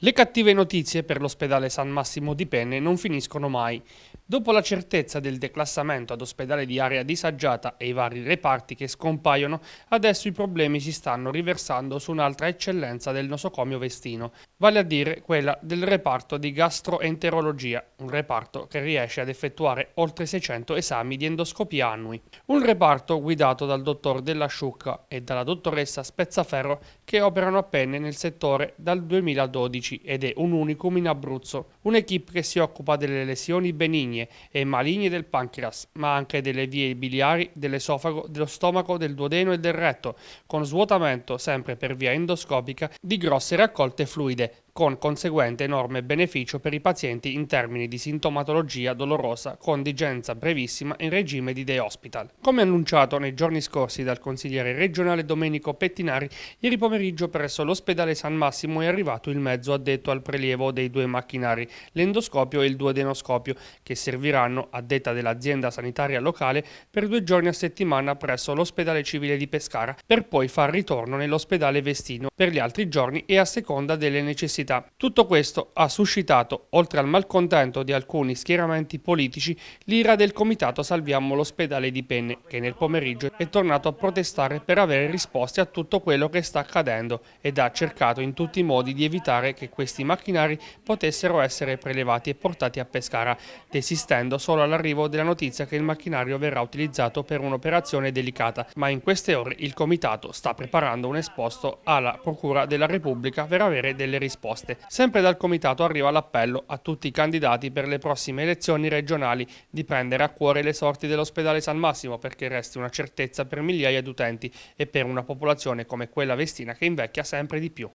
Le cattive notizie per l'ospedale San Massimo di Penne non finiscono mai. Dopo la certezza del declassamento ad ospedale di area disagiata e i vari reparti che scompaiono, adesso i problemi si stanno riversando su un'altra eccellenza del nosocomio vestino, vale a dire quella del reparto di gastroenterologia, un reparto che riesce ad effettuare oltre 600 esami di endoscopia annui. Un reparto guidato dal dottor Della Sciucca e dalla dottoressa Spezzaferro che operano a penne nel settore dal 2012 ed è un unicum in Abruzzo, un'equipe che si occupa delle lesioni benigne maligne e maligni del pancreas, ma anche delle vie biliari, dell'esofago, dello stomaco, del duodeno e del retto, con svuotamento sempre per via endoscopica di grosse raccolte fluide con conseguente enorme beneficio per i pazienti in termini di sintomatologia dolorosa con digenza brevissima in regime di day hospital. Come annunciato nei giorni scorsi dal consigliere regionale Domenico Pettinari, ieri pomeriggio presso l'ospedale San Massimo è arrivato il mezzo addetto al prelievo dei due macchinari, l'endoscopio e il duodenoscopio, che serviranno, a detta dell'azienda sanitaria locale, per due giorni a settimana presso l'ospedale civile di Pescara, per poi far ritorno nell'ospedale Vestino per gli altri giorni e a seconda delle necessità università. Tutto questo ha suscitato, oltre al malcontento di alcuni schieramenti politici, l'ira del comitato Salviamo l'ospedale di Penne, che nel pomeriggio è tornato a protestare per avere risposte a tutto quello che sta accadendo ed ha cercato in tutti i modi di evitare che questi macchinari potessero essere prelevati e portati a Pescara, desistendo solo all'arrivo della notizia che il macchinario verrà utilizzato per un'operazione delicata, ma in queste ore il comitato sta preparando un esposto alla Procura della Repubblica per avere delle risposte proposte. Sempre dal Comitato arriva l'appello a tutti i candidati per le prossime elezioni regionali di prendere a cuore le sorti dell'ospedale San Massimo perché resti una certezza per migliaia di utenti e per una popolazione come quella vestina che invecchia sempre di più.